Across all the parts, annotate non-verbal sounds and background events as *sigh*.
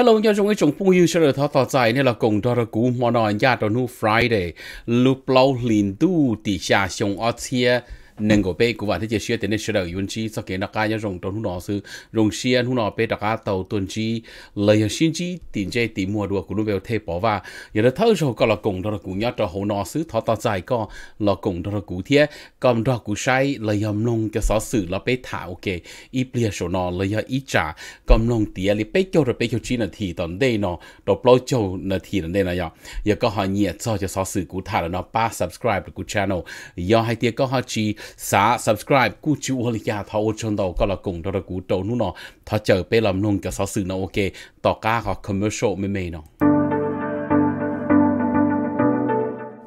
hello cho chúng cái chúng phung hiu sơ thọ thọ dài nên là cùng đó là cú mò nòi nhà đó nu Friday lúc lâu liền tu tỉ xa xong ở nên của bé của bạn thì chỉ xuyên nên xuyên đầu yun chi sau khi nó cai nhá rồng trong nó sư rồng xuyên nó nó bé đặc cá tàu tuần chi lấy xuyên chi tiền chơi tiền mua đồ của nó về thế bỏ và giờ nó thâu rồi có là cùng đó là cũng nhá cho hồ nó sư thọ tao dài co, là cùng đó là cụ thiệt cầm đó cụ sai lấy hầm nông cho sở sự là bé thả ok ít bia số nó lấy ít trả cầm nông tiền lấy bé cho rồi bé cho chi là thì tận đây nó đồ bao châu là thì tận đây là giờ giờ có họ nhiệt cho cho sở sự cụ thả là nó ba subscribe của channel giờ hai tiếng có họ chi สา subscribe กูจิวอลิยาทาโอชนตก็ละกงดระกูโตนู่นอถ้าเจอเปลำนงกับสาวสื่อนะโอเค ต่อก้าขอ commercial ไม่เมยเนาะ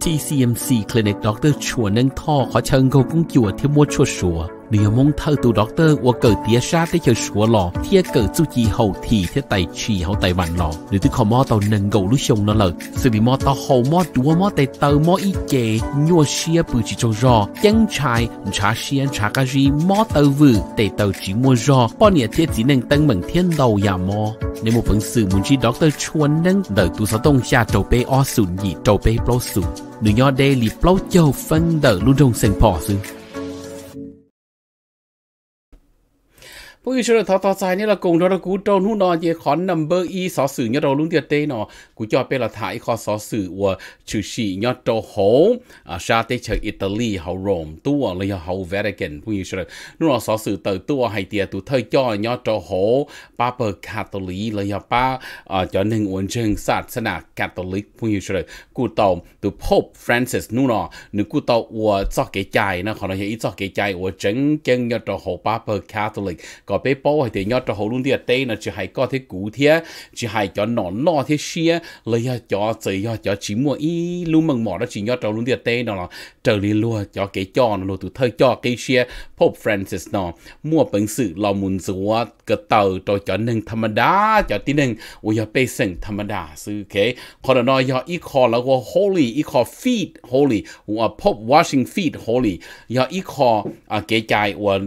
TCMC Clinic ดรชวนนั่งท่อ ขอเชิญเขากุ้งจิวเที่ยวมัชัวชัว你有蒙头都 doctor 我狗爹杀的就说了，贴狗做之后提贴大气后大完了，你都靠摸到能够路上了了，所以摸到后摸多摸得到摸一节，我些不去做热，应柴查先查个是摸到位，得到只摸热，半夜贴只能等明天到呀摸。你冇本事，唔知 doctor 穿能得多少东下就被二损二，就被包损，你要得你包就分得路中生破损。bây giờ là thọ thọ này là cùng đó là cú trâu nu nó gì khó number y xó sử nhớ đầu luôn tiệt tê nó cú cho bây là thải khó xó sử và chữ sĩ nhớ trâu hố à sa Italy hậu Rome tua lấy hậu Vatican bây giờ là nu nó xó sử tua hay tiệt tụ cho nhớ trâu hố Papa Catholic lấy ba à cho nên uốn chân sát sanh Catholic bây giờ cú tàu tụ Pope Francis nu nó nữ cú tàu và cho cái chạy nó khó nói gì cho cái chạy và chân chân nhớ trâu hố Papa Catholic ็เป๊ะป๊อให้เดียวจะหูรุงเดียเต้นจะให้ก็เที่ยวกูเที่ยวจะให้จอนอนนอเที่ยวเชี่ยเลยจะจะจะจิจีมัวอีลุงมังหมอแล้วจีนจะหูรุงเดียเต้นหรเจอรีลัวจะเก่จอนหรตัวเธอจอเก่เชี่ยพบฟรานซิสหนอมัวเป็นสื่อเลอมุนสัวก็เติร์ดจะหนึ่งธรรมดาจะที่หนึ่งอุยเป็นสิ่งธรรมดาซื้อเคคนหนอยอีคอแล้วก็ holy อีคอ feed holy อุยพบ washing feed holy ยออีคอเกี่ยวใจอุย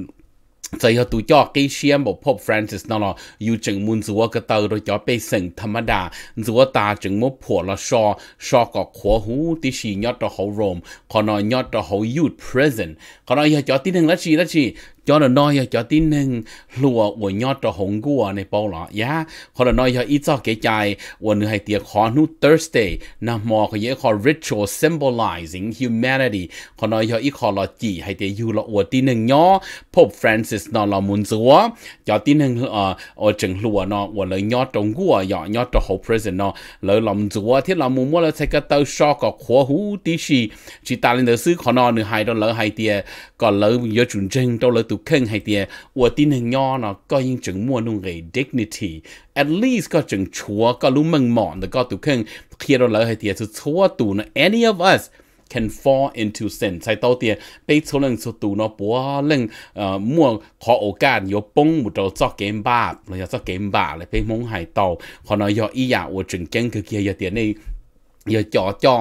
จะยตัวจอกีเชียมบอกพบฟรานซิสน่ออยู่จึงมุนสัวกระเตอโดยจอไปสิ่งธรรมดาสัวตาจึงมุผัวละชอ ชอก็ขัวหูที่ชียอดต่อเขาโรมขอนอยอดต่อเขายูดร r เซนต์ขอนอยจอที่หนึ่งละชีละชี cho nó nói cho tin nên lùa của nhau cho hồng của này bao lọ ya họ nó nói cho ít cho cái chạy của nữ hay tiệc họ nu Thursday nằm mò cái gì họ ritual symbolizing humanity họ nói cho ít họ là chỉ hay tiệc yêu là của tin nên nhau Pope Francis nó là muốn chúa cho tin nên ờ, ở ở trường lùa nó của lời nhau trong của nhỏ nhau cho hậu president nó lời lòng chúa thiết là muốn mua là sẽ cái tàu sọ có khóa hú tí gì chỉ ta lên được sự họ nó nữ hay đó lỡ hay tiệc ờ, còn lỡ giờ chuyển trình đâu lỡ tụ tu khen hay tiệt của tin hình nho nó có những chứng mua nung cái dignity at least có chứng chúa có lúc mừng mòn được có tu khen khi đó lỡ hay tiệt tu chúa tu nó any of us can fall into sin ใช่ตัวเตียไปชนสุตูนอปัวเรื่องเอ่อมั่วขอโอกาสยปงมุดเราจอกเกมบาปเราจะจอกเกมบาปเลยไปมงหายตัวขอนอยอีอยากอวดจึงเก่งคือเกียร์เตียในยาจอจอ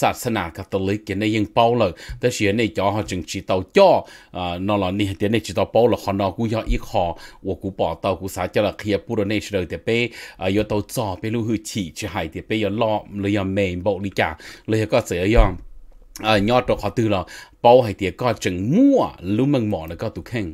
ศาสนาคาทอลิกเนี่ยยังเป่าเลยแต่เชื่อในจอหจึงชีตาจอนอนนี่เดี๋ยวในชีตาเป่าเลยขอนอกูยออีกคอว่ากูปอตากูสาจะละเคียปูรในเชลเดี๋ยวเป้ยาตาจอเป้รู้หือฉีช่อหายเดี๋ยวเป้ยาล้อเลยยาเมนบอกลิจาเลยก็เสียยอมยอดตัวขอตื่เราเป่าให้เดี๋ยวก็จึงมั่วรู้มึงหมอแล้วก็ตุกแข่ง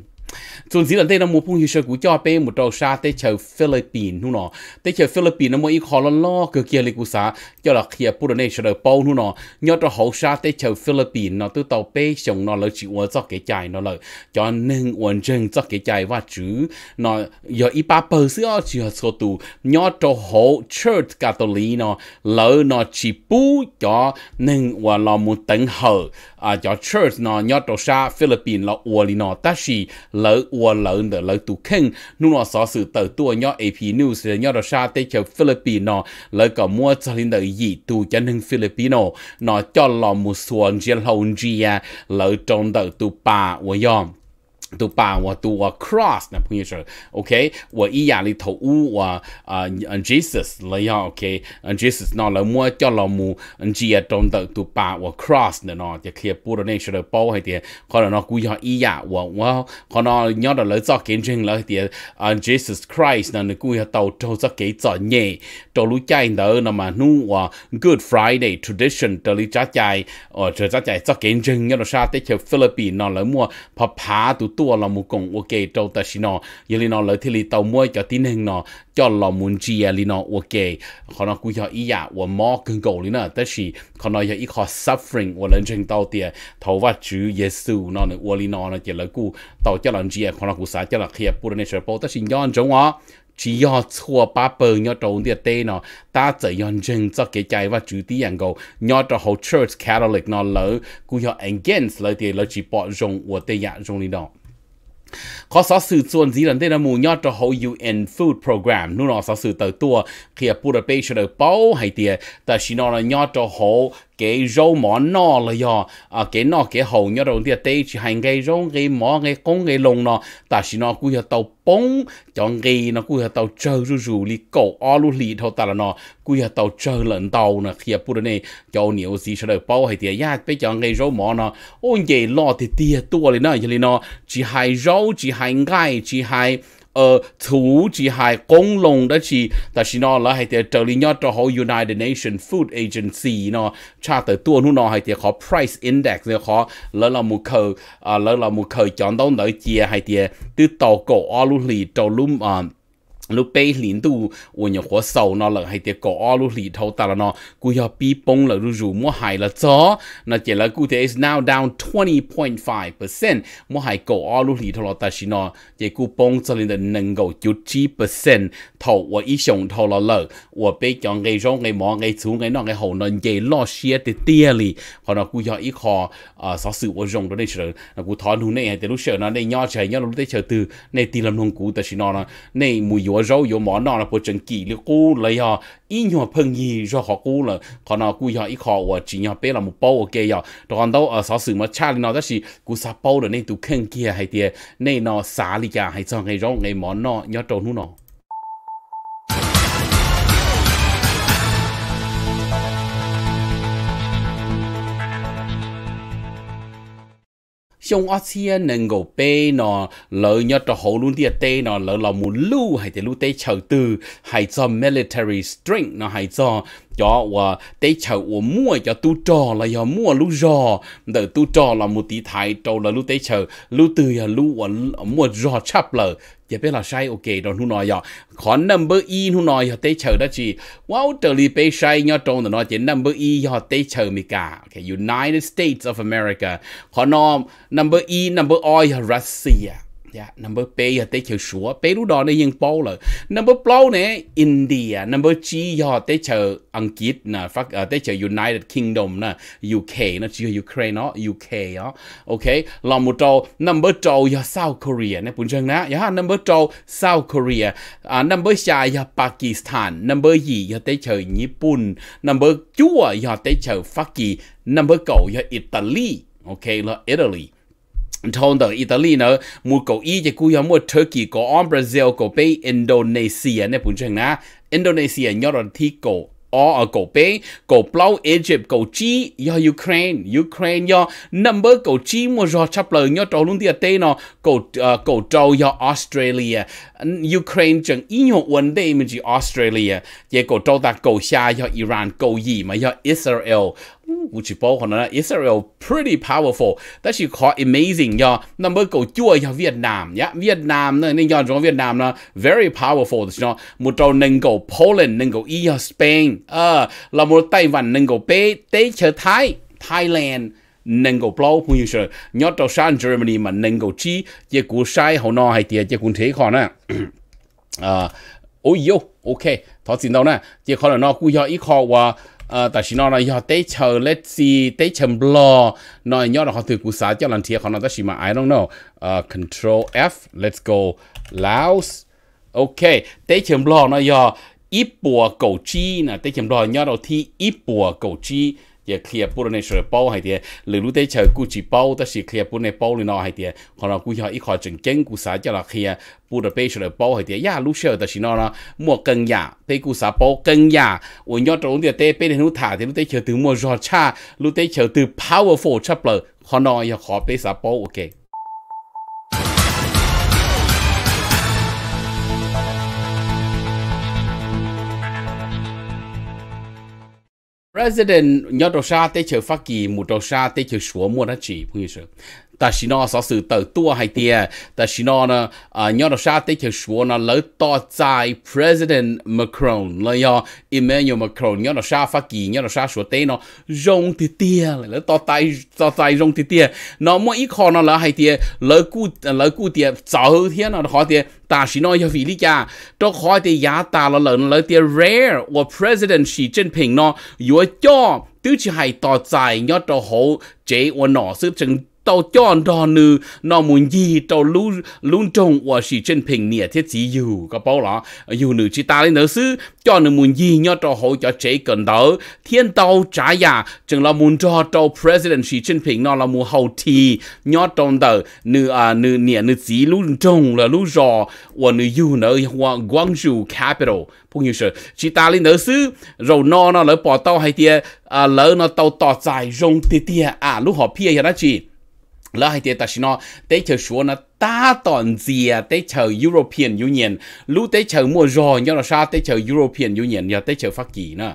总之，人哋那冇碰起股价被冇到沙，得朝菲律宾นู่喏，得朝菲律宾那么一考了咯，个叫你股啥，叫了起不能那时候包นู่喏，要到好沙得朝菲律宾那都到北上那了，就我做给债那了，叫能完整做给债话主，那要一把本事要就要做到，要到好 church 噶道理喏，老那起步叫能我那么等候。à cho church nó nhớ đồ sa Philippines là ua li nó ta chỉ lỡ ua lỡ để lỡ tụ kinh, nu nó sở sự tờ tua nhớ AP News nhớ đồ sa tây cho Philippines nó lỡ có mua cho linh đời gì tụ chân hưng Filipino nó cho lò một xuồng riêng hồng riêng lỡ trong đời tụ bà ua yom 都把我读我 cross 呢朋友说 OK，我伊亚里头乌我啊 Jesus 了呀 OK，Jesus 那了么叫了么，G 也中的都把我 cross 呢喏，就可以不到那时候包一点，可能那故意伊亚我我可能要到了早见证了点啊 Jesus Christ 呢，你故意到到早给早念，到路家的那么弄我 Good Friday tradition 到里家家哦这家家早见证要到啥的去菲律宾那了么怕怕都。tua là một cùng ok trâu ta xin nó giờ li nó lợi thì li tàu mua cho tin hình nó cho là muốn chi à li nó ok họ nó cũng cho ý dạ và mò cần cầu li nó tất chỉ họ nó giờ ý họ suffering và lên trên tàu tiền thấu và chữ Giêsu nó này và li nó nó chỉ là cú tàu cho là chi à. họ nó cũng xả cho là khi à bù lên trên tàu tất chỉ nhon chống á chỉ do thua ba bờ nhớ trốn địa tê nó ta chỉ yon chân cho cái chạy và chủ tí yang go nhớ cho hậu church catholic nó lỡ cũng yo against lỡ thì lỡ chỉ bỏ dùng của tê dạng dùng đi đó có sở sự chuẩn gì lần đây là mù nhớ cho hậu UN Food Program nu nó sở sự tới tua kia Budapest được bao hay tiệt, ta chỉ nó là nhớ cho hậu cái rau mỏ no là do à, cái no cái hầu nhớ đầu tiên tây chỉ hành cái rau cái mỏ cái con cái lồng nó ta chỉ nó cúi tàu bông cho cái nó cúi tàu chờ rù rù li cổ o lu li thâu ta là nó cúi tàu chờ lần tàu nè khi bữa này cho nhiều gì sẽ được bao hay thì giác bây giờ cái rau mỏ nó ôn gì lo thì tia tua lên nó vậy nó chỉ hai rau chỉ hai gai chỉ hai 呃，土只係公龍得起，但是呢，啦係啲就你要做好 United Nations Food Agency 呢，查得多呢，係啲個 price index 呢，個啦啦冇佢啊，啦啦冇佢講到呢啲係啲啲到個阿魯里到魯啊。lúc bây liền tu ôn nhớ khó sầu nó là hay tiệt cỏ lúc lì thâu ta là nó cú ya bị bông là lúc rủ mua hại là chó nó chỉ là cú thế is now down 20.5 percent mua hại cỏ lúc lì thâu là ta chỉ nó chỉ cú bông cho lên được nâng gầu chút chi percent thầu và ít sống thâu là lợ và bây cho ngày rong ngày mỏ ngày chú ngày nọ ngày hậu nó chỉ lo xia tiệt tiếc lì còn nó cú ya ý khó à sáu sự và rong đó đây chờ, nó cú thon hú này thì lúc chờ nó này nho trời nho lúc đây chờ từ này tì làm nông cú ta chỉ nó này mùi yếu 我肉有毛那了不整几的菇了呀，一年碰一肉好菇了，可能菇呀一烤我只要背了木包我给呀，然后呃啥什么吃的呢？但是菇啥包的那都啃起还的，那呢啥的呀还长个肉个毛那要找弄弄。trong ở xe nên gỗ bê nó lỡ nhớ cho hậu luôn địa tê nó lỡ là muốn lưu hay thì lưu tê chờ từ hay cho military strength nó hay cho cho và tế chờ và mua cho tu trò là do mua lưu rò đợi tu trò là một tí thái trâu là lưu tế chờ lưu từ là lưu và mua rò chấp lờ ้โอเคตอนู่นอยขอ number ีหุ่นอยเตเชอร์ดจีว้าเอรีไปใช้ยอตรงแต่นอเจน number รยอดเตเชอร์มิกาโอเค United States of America ขอนอม number อ number อยรัสเซีย Yeah, dạ, number P ya te chữ số Peru đó này yên bao rồi. Number Plow này India, number G ya te chữ Anh Kiết nè, phát uh, ờ, te chữ United Kingdom nè, UK nó chữ Ukraine nó UK đó. Ok, lòng một trâu number trâu ya South Korea này, bốn chân nè, ya dạ number trâu South Korea, uh, number xa ya Pakistan, number gì ya te chữ Nhật Bản, number chúa ya te chữ Pháp Kỳ, number cầu ya Italy, ok là Italy thông từ Italy nữa mua cổ ý chỉ cú yếu mua Turkey cổ on Brazil cổ pe Indonesia này cũng chẳng na Indonesia nhớ rồi thi cổ o ở cổ pe cổ plau Egypt cổ chi do Ukraine Ukraine do number cổ chi mua rồi chấp lời nhớ trâu luôn tiệt tên nó cổ cổ trâu do Australia Ukraine chẳng ý nhộn vấn đề mình chỉ Australia chỉ cổ trâu ta cổ xa do Iran cổ gì mà do Israel which 包含了 Israel pretty powerful. powerful，但是 quite amazing Number 呀。那么够 chúa ya Việt Nam ya Việt Nam nè, nên ya trong Việt Nam nè very powerful đó là một trâu nâng cầu Poland nâng cầu Ia Spain à là một Tây Văn nâng cầu Pe Tây chờ Thái Thailand nâng cầu Plau cũng như thế nhớ trâu sang Germany mà nâng cầu chi chỉ cú sai hậu nọ hay tiệt chỉ cũng thế khó nè à ôi yo ok thật xin đâu nè chỉ khó là nó cú ya ít khó ờ tại nó là họ tế chờ let's see tế chầm lo nó nhớ là họ từ cú xã cho lần họ nói tới mà I don't know uh, control F let's go Laos ok tế chầm lo nó do ít bùa nè tế chầm lo nhớ đầu thi ít bùa 也 clear 不了那时候包海的，例如在桥估计包，但是 clear 不那包里那海的，可能估计一块整根估啥叫了 clear 不了背时候包海的，呀路上但是那呢莫跟呀，对估啥包跟呀，我要中的对背的路塔的路在桥头莫绕差，路在桥头 powerful 差不了，可能要好背啥包 OK。president nhớ đầu xa tới chờ phát kỳ một đầu xa tới chờ sủa mua đó chỉ phong như sự ta chỉ nó sao sự tự tua hay tia ta chỉ nó nè nhớ nó sao tới chữ số nó lỡ to tại president macron là do emmanuel macron nhớ nó sao phát kỳ nhớ nó sao số tên nó rong thì tia lỡ to tại to tại rong thì tia nó mỗi ít khó nó là hay tia lỡ cu lỡ cu tia cháu thiên nó khó tia ta chỉ nói cho vì lý cha cho khỏi thì giá ta là lần lời tiền rare của president Xi Jinping nó vừa cho tứ chỉ hay tỏ dài nhớ cho hậu chế của nó sự chừng tàu chọn đò nữ nó muốn gì tàu lú lún trông và sĩ trên bình nè thiết chỉ dù có bao lọ dù nữ chỉ ta lên nữa xứ cho nữ muốn gì nhớ tàu hỗ cho chế cần đỡ thiên tàu trả giá chừng là muốn cho tàu president sĩ trên bình nó là muốn hậu thì nhớ trong đỡ nữ à nữ nè nữ chỉ lún trông là lú rò và nữ dù nữa và Guangzhou capital ta rồi bỏ hay à à rong lú họ nhà พวกนี้เชื่อชีตาลินเดอร์ซื้อเรานอนเราปอเต้าให้เตียอ่าแล้วเราเต้าต่อใจรงเตียอ่าลูกหอเพียยานาจี là hay thế ta xin nó tế chờ xuống nó ta toàn gì à tế chờ European Union lũ tế chờ mua rồi nhớ là sao tế chờ European Union giờ tế chờ phát kỳ nữa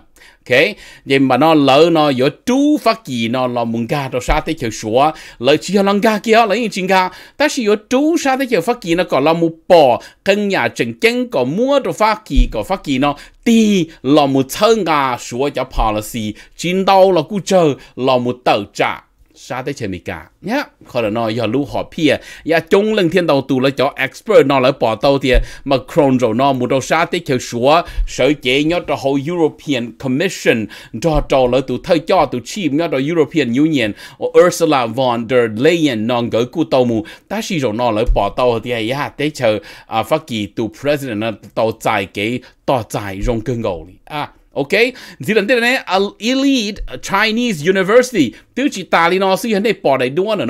ok vậy mà nó lỡ nó giờ chú phát kỳ nó là muốn gà rồi sao tế chờ xuống lỡ chỉ lăng ga kia lấy những chuyện ga ta chỉ giờ chú sao tế chờ phát kỳ nó còn là một bò căn nhà chỉnh chân còn mua đồ phát kỳ còn phát kỳ nó đi là một thân gà xuống cho policy chiến đấu là cú chờ là một tờ trả sa tới chơi mì cả nhá khó là nói giờ lưu họ pia ya dạ, chung lưng thiên đầu tù là cho expert nó lại bỏ tàu thì mà kron rồi nó một đầu sa tới chơi sủa sở chế nhớ cho hậu European Commission cho cho lại tụ thay cho tụ chim nhớ cho European Union ở Ursula von der Leyen non gửi cụ tàu mù ta chỉ rồi nó lại bỏ tàu thì ya dạ, tới chờ à phát kỳ tụ president nó tàu giải cái tàu giải rong cơn gầu à Okay, OK，唔是人哋咧啊 elite Chinese university, university，都似大連老師人哋博嚟多呢，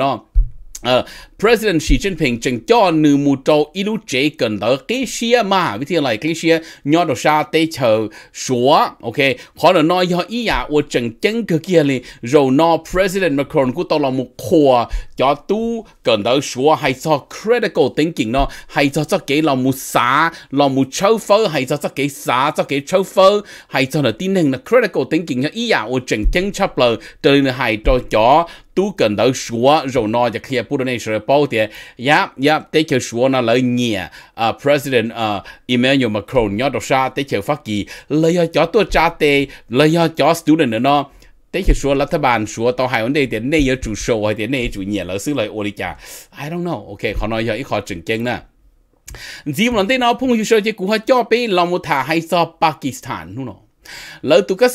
誒。President Xi Jinping chẳng cho nữ mù trâu ý lúc chế gần đó cái xia mà vì thế là cái xia nhỏ đồ xa tế chờ số ok Họ là nói do ý à ô chẳng chân cơ kia này rồi nó President Macron của tao là một khóa cho tu gần đó số hay cho critical thinking nó hay cho cho cái là một xã là một châu phơ hay cho cho cái xã cho cái châu phơ hay cho là tin hình là critical thinking cho ý à ô chẳng chân chấp lời từ là hay cho cho tu gần đó số rồi nó cho kia bù đô bao tiền ya ya tế chờ số na lời nhẹ à president à, Emmanuel Macron nhớ đọc sa tế chờ phát kỳ lời cho tôi cha tế lời cho student nữa nó tế chờ số là thằng số tao hai vấn đề tiền này chủ show hay tiền chủ nhẹ là xứ lời Olivia I don't know ok khó nói giờ ít khó chừng chừng nè dìm lần tế nó phong yêu sơ chế cũ hết cho bé lòng một thả hay so Pakistan luôn nó lỡ tụ các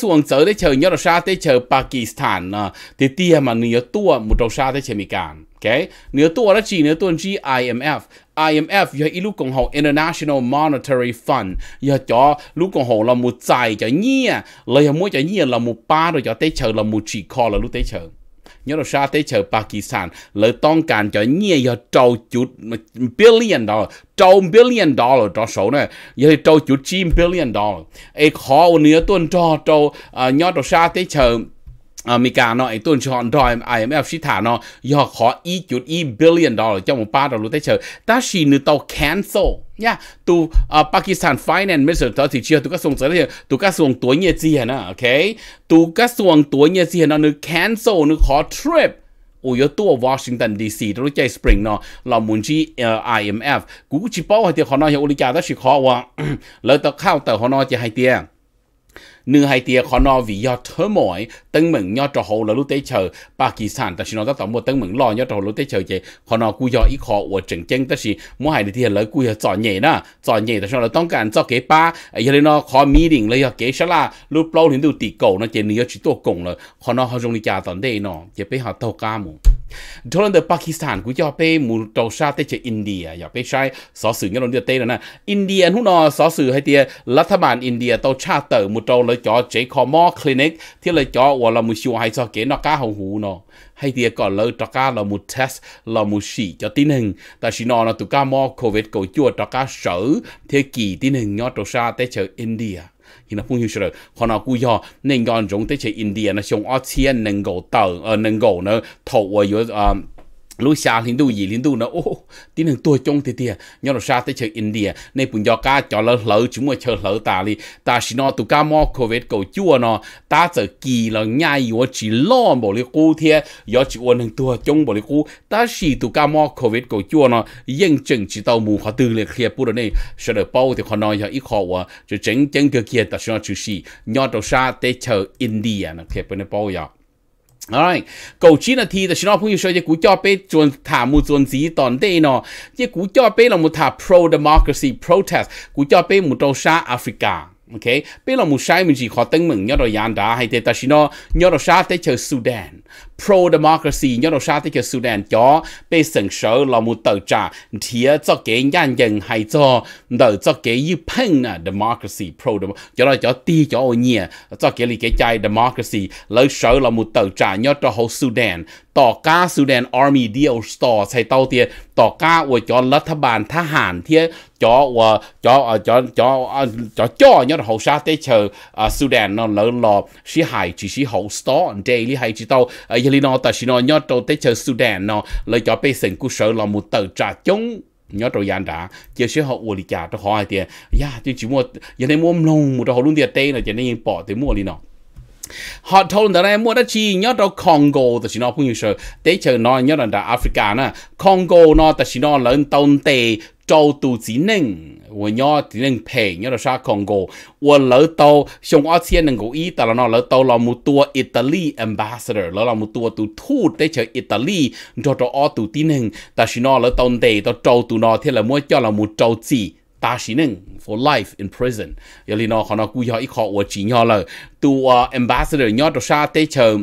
để chờ nhớ đầu xa để chờ Pakistan à, thì tia mà nhiều tua một đầu xa để chờ Mỹ Càn okay nếu tôi là chi nếu tôi chi IMF IMF giờ lúc cùng họ International Monetary Fund giờ cho lúc cùng họ là một tài cho nhia lời mỗi cho nhia là một ba rồi cho tế chờ là một chỉ kho là lúc tế chờ nhớ là sao tế chờ Pakistan lời tông càng cho nhia giờ trâu chút billion dollar trâu billion dollar cho số này giờ trâu chút chín billion dollar ấy khó nếu tuần cho trâu nhớ là sao tế chờ อเมริกาเนาะไอ้ตัวชอนดอย IMF ชิถาเนาะยอขออีจุดอีบิลเลียนดอลลาร์เจ้าหมูป้าดอลลูได้เชอตาชีนึกตัว cancel เนี่ยตัวอ่าปากีสถาน finance minister ตัวที่เชื่อตัวกระทรวงเสถียรตัวกระทรวงตัวเงียเจียนะโอเคตัวกระทรวงตัวเงียเจียเนาะนึก cancel นึกขอ trip อุยตัววอชิงตันดีซีตัวใจสปริงเนาะเรามุนชีเอ่อ IMF กูชิปเอาให้เตียขอนอยอุลิกาตัวชิคอว่าแล้วตัวข้าวเต่าขอนอจะให้เตีย nửa hai tia khó nó vì do thơ mỏi tân mừng nho trò hồ là Pakistan ta chỉ nói tất một tân mừng lo nho trò hồ lúc tế chờ chế khó nó cú do ít khó ta chỉ mỗi hai thì lời cú giờ giỏi nhẹ nè giỏi nhẹ ta chỉ nói tông cần cho cái ba giờ lên nó khó meeting lấy giờ cái sao là lúc lâu đến từ tỷ cầu nó chế nửa chỉ tổ cùng là khó nó họ dùng đi trả đây nó chế bây họ tàu ca mù Dolan de Pakistan cú cho pe mu tàu sa te che India ya pe sai sở sự nghe nói tên là India hú nó sở sự hay tia lập tháp bản India tàu cha tờ mu tàu lấy clinic thì lấy siêu hay cho kế nó cá hầu hú nó hay tia còn lỡ test là mu xỉ cho tin hình ta chỉ nó là tụ cá covid cầu chua cho cá sở kỳ tin hình nhỏ tàu sa te che 那朋友说了，可能古要人家中这些印度人呢，像阿钱能够到呃能够呢，投我有啊。呃 lối xa liên tu gì liên tu nó ô tin hàng tôi trong thì tiề nhau nó xa tới chơi India này cũng do cá cho lỡ lỡ chúng mà chơi lỡ ta đi ta xin nó tụ cá mò covid cầu chua nó ta giờ kỳ là nhai yo chỉ lo bỏ đi cú thiệt yo chỉ uốn hàng tua trong bỏ đi cú ta xin tụ cá mò covid cầu chua nó yên chừng chỉ tàu mù khó tư liệt kia bút rồi này sợ được bao thì khó nói cho ít khó quá cho chính chính cơ kia ta xin nó chú xì, nhau nó xa tới chơi India nó kia bên bao giờ Alright, cầu là thì chỉ nó cũng yêu cái cú cho bé chuẩn thả một chuẩn gì toàn đây nó, cái cho bé là một thả pro democracy protest, cú cho bé một trâu sa Africa. OK, bây giờ một sai mình chỉ khó tính mình nhớ rồi yàn hay thế ta chỉ nó nhớ rồi sa chờ Sudan, pro democracy nhớ đâu sao thì cái Sudan cho bị sừng sở là một tờ trả thìa cho cái nhân dân hay cho đỡ cho cái yêu phân à democracy pro democracy, cho đó cho ti cho ô nhẹ cho cái lý cái chạy democracy lỡ sở là một tờ trả nhớ cho hậu Sudan store hậu hại chỉ chỉ daily hay ต่อก้าสุดานอาร์มีเดียวสตอใช้เต้าเตียต่อก้าอวยจอนรัฐบาลทหารเทียจอว่าจอจอจอจอจอยอดเขาชาเตเชอร์สุดานนนแล้วรอชิหายชิชิเขาสตอเดลี่หายชิเต้า li nó ta chỉ nó nhớ trâu tới chờ Sudan nó lấy cho bây sinh cú sở là một tờ trả chống nhớ trâu giàn đã chỉ sẽ họ uổng trả cho họ thì ya chỉ mua giờ này mua nông một họ luôn tiền tây là chỉ nên bỏ tới mua li nó họ thôn đó này mua đất chi nhớ đâu Congo ta chỉ nó cũng như sợ tế chờ nó nhớ là đã Africa nè Congo nó ta chỉ nó lớn tông tề châu tù chỉ Ninh 我要只能陪，要到啥空个？我老到像我先能够意大利，老到老么多 Italy ambassador，老老么多都土得叫 Italy，做到我都只能，但是呢，老到地到州都那天了么叫了么州子。ตาชินึง for life in prison ยาลีนอขอนอกูยออีขออวจีนยอเลยตัว ambassador ยอดตัวชาเตเชิง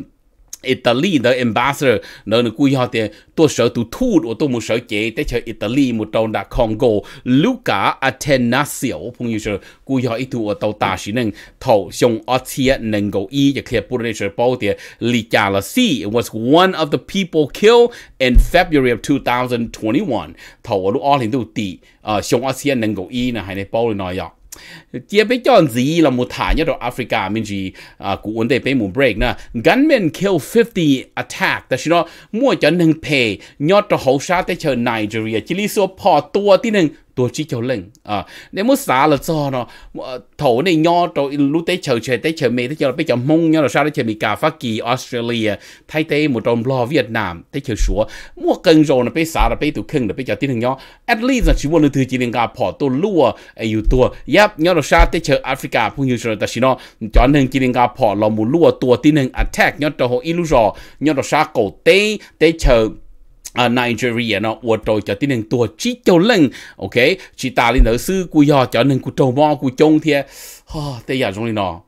Italy the ambassador nó nó cúi họ thì tôi sợ tụ thu ở tôi muốn sợ chế tới chờ Italy một trong đã Congo Luca Atenasio phong như sợ cúi họ ít tụ ở tàu ta xin nâng thầu xong ở chia nâng gấu y và kia bùn sợ bao tiền. lý cha là si was one of the people killed in February of 2021 thầu ở lúc ở hiện tụ tỷ xong ờ, ở chia nâng gấu y là hai này bao lời nói à chia bé chọn gì là một thả nhất ở Africa mình chỉ à cũng vấn đề bé muốn break na gunmen kill 50 attack ta xin nó mua cho nâng pay nhót cho hậu sát tới chờ Nigeria chỉ lý số pò tua tí nâng ตัวชิเขียวเล่งอ่าเนี่ยมุสาละจอเนาะโถในย่อตัวรู้เตะเฉยเฉยเตะเฉยเมย์เตะเฉยไปจะมงย่อเราชาติเฉยมีกาฟากีออสเตรเลียไทยเตะหมดตรงรอเวียดนามเตะเฉยชัวมั่วเกิงโจนะไปสาละไปตัวครึ่งเดี๋ยวไปจะตีหนึ่งย่อ at least นะชิวันนึงถือจีนกาพอตัวลั่วไออยู่ตัวยับย่อเราชาติเฉยแอฟริกาพุ่งอยู่เฉยแต่ชิโนจอนหนึ่งจีนกาพอเราหมุนลั่วตัวตีหนึ่ง attack ย่อตัวหัวอิลูจอย่อเราชาโกเตะเตะเฉย à Nigeria nó uo trôi cho tin tua chỉ cho lên ok chỉ ta lên nữ sư của do cho nên của trâu mo của trông thì ha tây giờ trong này nó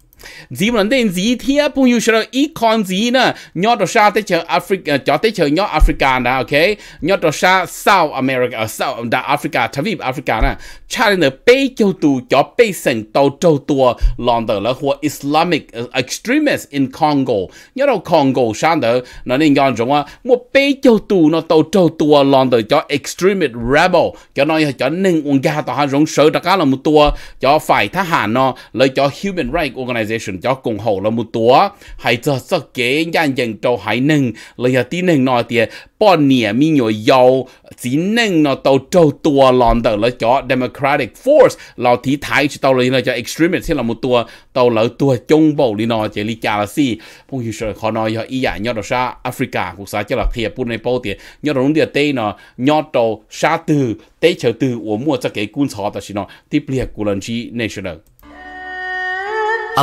dì mà đến dì thia bu yêu sơ ít con dì nè nhớ đồ sa tới chờ Africa cho tới chờ nhớ Africa nè ok nhớ đồ sa South America ờ, South đã Africa thập vĩ Africa nè cha nên bê châu tu cho bê sân tàu châu tua lòng tờ là hoa Islamic ờ, extremist in Congo nhớ đồ Congo sa nè nó nên nhớ chúng á một bê châu tu nó tàu châu tua lòng tờ cho extremist rebel cho nó cho nên uống gà tao há rong sợ đặc là một tua cho phải thả hàn nó lấy cho human rights organization organization จะกงหูละมุตัวหายจะสักเกยันยังเจ้าหายหนึ่งเลยที่หนึ่งนอเตียป้อนเนี่ยมีหน่วยยาวสีหนึ่งนอเตาเจ้าตัวลอนเดอร์ละจอ democratic force เราที่ไทยจะเตาเลยเราจะ extremist ที่ละมุตัวเตาเหลาตัวจงบ่ลีนอเจลิกาลซี่พงฮิชคอนอยอีหยายอดชาแอฟริกากุศาจะหลักเทียปุ่นในโปเตียยอดรุ่งเดียเตนอยอดโตชาตือเตเฉตืออัวมัวจะเกกุนซอแต่ชินอที่เปลี่ยนกุลันชี national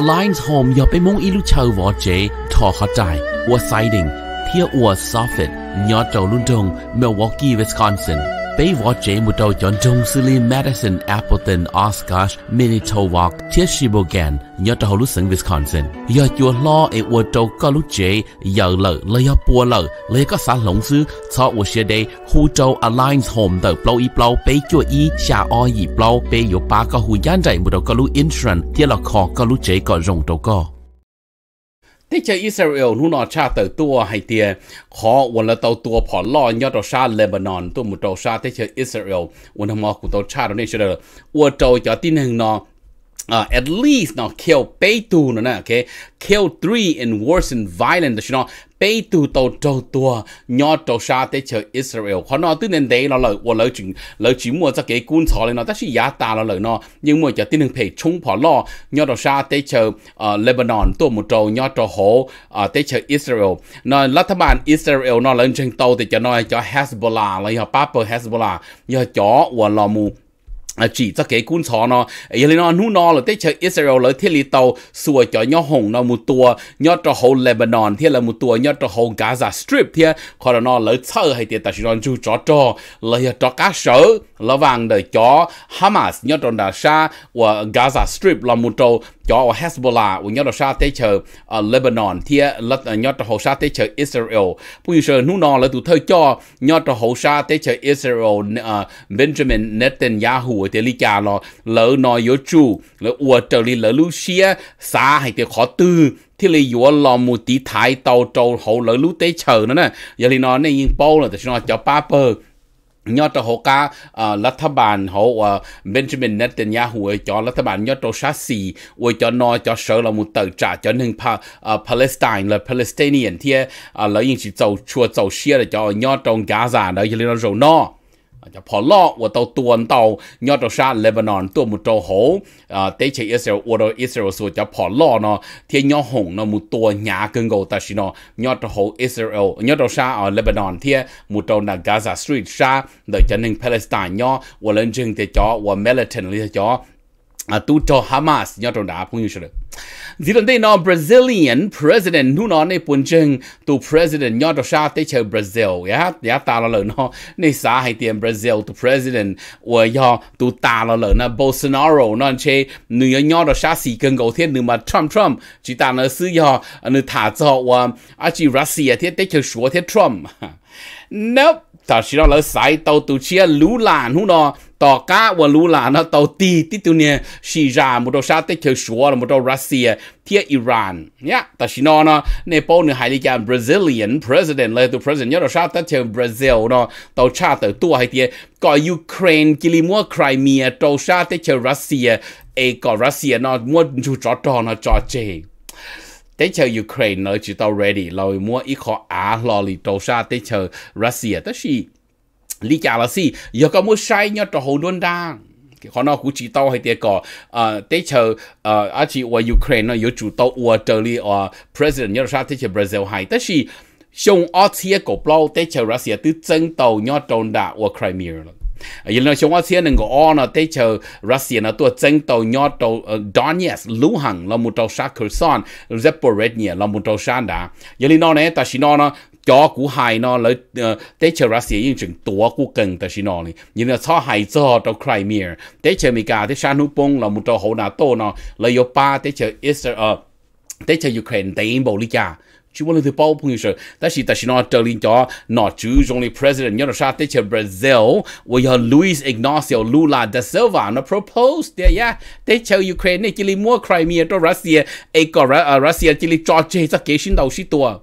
Alliance Home ยอไปมุงอิลูเชาวอเจทอเข้าใจวัวไซดิงเที่ยวอัวซอฟติยอดเจ้าลุนจงเมลวอกกี้วิสคอนซิน Bé võ trẻ một đầu chọn trung xử lý Madison Appleton Oscar Manitowoc thiết sĩ bộ gàn nhớ trong hồ lúc sân Wisconsin. Giờ chùa lo ở võ trâu có lúc trẻ giờ lợ lấy hợp bùa lợ lấy có xã lộng sư cho võ xe đây hù trâu Alliance Home tờ bầu y bầu, bé chùa y xa o y bầu, bé yếu ba có hù gián chạy một đầu có lúc insurance thiết là khó có lúc trẻ có rộng trâu có. ที่จะอิสราเอลนู่นอชาเตอตัวไฮเตียขอวันละตัวตัวผอล่อยอดชาเลบานอนตัวมุตชาที่จะอิสราเอลวันทมอกุตชาตรงนี้เชลอวัวโจจะที่หนึ่งนอ Uh, at least now kill pay to no na okay kill 3 and worsen violent you know bây tu tàu châu tua nhỏ châu sa tới chờ Israel họ nó tức nên đấy nó lời của lời chuyện lời chuyện mua cho cái quân thọ lên nó tất sự giá ta là lời nó nhưng mà giờ tin đừng phải chung bỏ lo nhỏ châu sa tới chờ Lebanon tua một trâu nhỏ châu hồ tới chờ Israel nó lát bàn Israel nó lên trên tàu thì cho nó cho Hezbollah là họ Papa Hezbollah giờ chó và lò mù à chỉ cho cái cuốn chó nó ý là nó nu nó là tới chơi Israel là thiết lý tàu sửa cho nhau hồng nó một tua nhau cho hậu Lebanon thiết là một tua nhau cho hậu Gaza Strip thiết còn là nó lấy sợ hay ta chỉ sản chú cho cho là cho cá sấu, là vàng để cho Hamas nhau cho đà sa và Gaza Strip là một trâu cho Hezbollah của nhau đó sa tế chờ Lebanon thì ờ, là nhau đó hậu sa tế chờ Israel bây giờ nu nó là tụ thơ cho nhau đó hậu sa tế chờ Israel ờ, Benjamin Netanyahu thì lý cha lo, lỡ nó yếu chu lỡ uo trở lý lỡ xia xa hay thì khó tư thì lý yếu lo mù tí thái tàu trâu hậu lỡ lũ tế chờ nữa nè giờ lý nó nên yên bao là thì nó cho ba bờ ยอดโหการัฐบาลเขาเบนจามินเนตันยาหัวจอรัฐบาลยอดโตชาสีอวยจอนอจอเชอร์เรามุตเตอร์จ่าจอหนึ่งพาปาเลสไตน์และปาเลสไตเนียนที่เรายิ่งจิตเจ้าชัวเจ้าเชียร์จอยอดตรงกาซาเราจะเรียนเราโนจะพอลอว่าตัวตัวนตัวยอดชาเลบานอนตัวมุตโตโหอ่าเตชอิสราเอลว่าตัวอิสราเอลส่วนจะพอลอเนาะเทียยอหงเนาะมุตัวหยาเกินกูแต่ชินอยอดโหอิสราเอลยอดชาอ่าเลบานอนเทียมุตโตนากาซาสตรีทชาเดี๋ยวจะหนึ่งปาเลสไตน์ยอว่าเล่นจึงเตจอว่าเมลิเทนลิเตจอ à tu cho Hamas nhớ trong đã phun như thế dĩ lần đây nó Brazilian president nu nó này phun chân tu president nhớ trong sao tới chơi Brazil ya ya ta là lớn nó này xã hay tiền Brazil tu president và yo tu ta là lớn nó Bolsonaro nó chế nu nhớ nhớ trong sao xì cần cầu thiên nu mà Trump Trump chỉ ta nó sử yo nu thả cho và à chỉ Russia thiết tới chơi số thiết Trump *laughs* nope ta chỉ đó là sai tàu tụ chia lũ làn nó tỏ cá và lũ nó tàu tì tí tụ nè xì ra sát tới chơi sủa là một đầu Russia Iran nhá ta chỉ nó nè bao nửa hai lý Brazilian president là tụ president nhớ đầu sát tới chơi Brazil nó tàu cha tới tua hay tiệt có Ukraine chỉ li mua Crimea tàu sát tới chơi Russia ai có Russia nó mua chủ trò tới chờ Ukraine nói chỉ tàu ready rồi mua ít khó á lo lì tàu xa tới chờ Russia tới gì lý trả là gì giờ có mua sai nhau cho hồ đôn đang cái khó cũng chỉ tàu hay tiệt cỏ à tới chờ à à chỉ ở Ukraine nói yếu chủ tàu qua trở li ở ờ, president nhớ ra tới chờ Brazil hay tới gì xong ở thế cổ plau tới chờ Russia tới chân tàu nhau tròn đã ở Crimea rồi yên nó chúng ta xem nâng có nó tới chờ Russia nó tua chân tàu nhỏ tàu ờ, Donetsk lưu hằng là một tàu sát Kherson Zaporizhia là một tàu sát đã yên nó này ta xin nó nó cho cú hài nó lấy ờ, tế chờ Russia yên chừng tua cú cần ta xin nó này nhưng là cho hài cho tàu Crimea tế chờ Mỹ cả tế sát Nupong là một tàu hậu NATO nó lấy yo ba tế chờ Israel ờ, tế chờ Ukraine tế bộ lý cha chỉ muốn thứ bao phong sợ ta chỉ ta chỉ nói trở lên cho nó chú trong lý president nhớ sát tới Brazil với giờ Luis Ignacio Lula da Silva nó propose there yeah tới chờ Ukraine này chỉ lý mua Crimea cho Russia ấy có Russia chỉ lý cho chơi cho kế sinh đầu sĩ tua